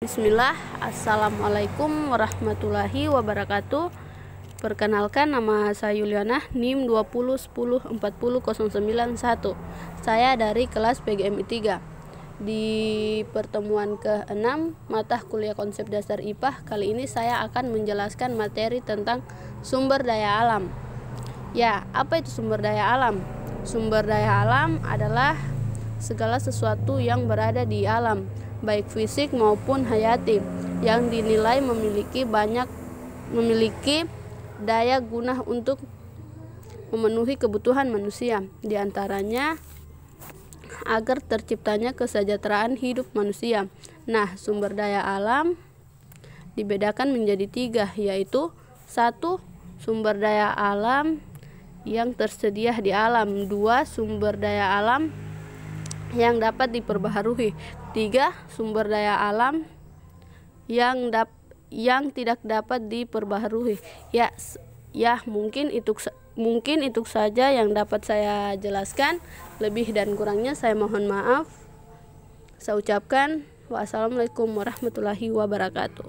Bismillah, Assalamualaikum warahmatullahi wabarakatuh Perkenalkan nama saya Yuliana NIM 20104009 Saya dari kelas PGMI 3 Di pertemuan ke-6 mata kuliah konsep dasar IPA Kali ini saya akan menjelaskan materi tentang sumber daya alam Ya, apa itu sumber daya alam? Sumber daya alam adalah segala sesuatu yang berada di alam baik fisik maupun hayati yang dinilai memiliki banyak memiliki daya guna untuk memenuhi kebutuhan manusia diantaranya agar terciptanya kesejahteraan hidup manusia. Nah, sumber daya alam dibedakan menjadi tiga, yaitu satu sumber daya alam yang tersedia di alam, dua sumber daya alam yang dapat diperbaharui. Tiga, sumber daya alam yang dap yang tidak dapat diperbaharui. Ya, ya mungkin itu mungkin itu saja yang dapat saya jelaskan. Lebih dan kurangnya saya mohon maaf. Saya ucapkan wassalamualaikum warahmatullahi wabarakatuh.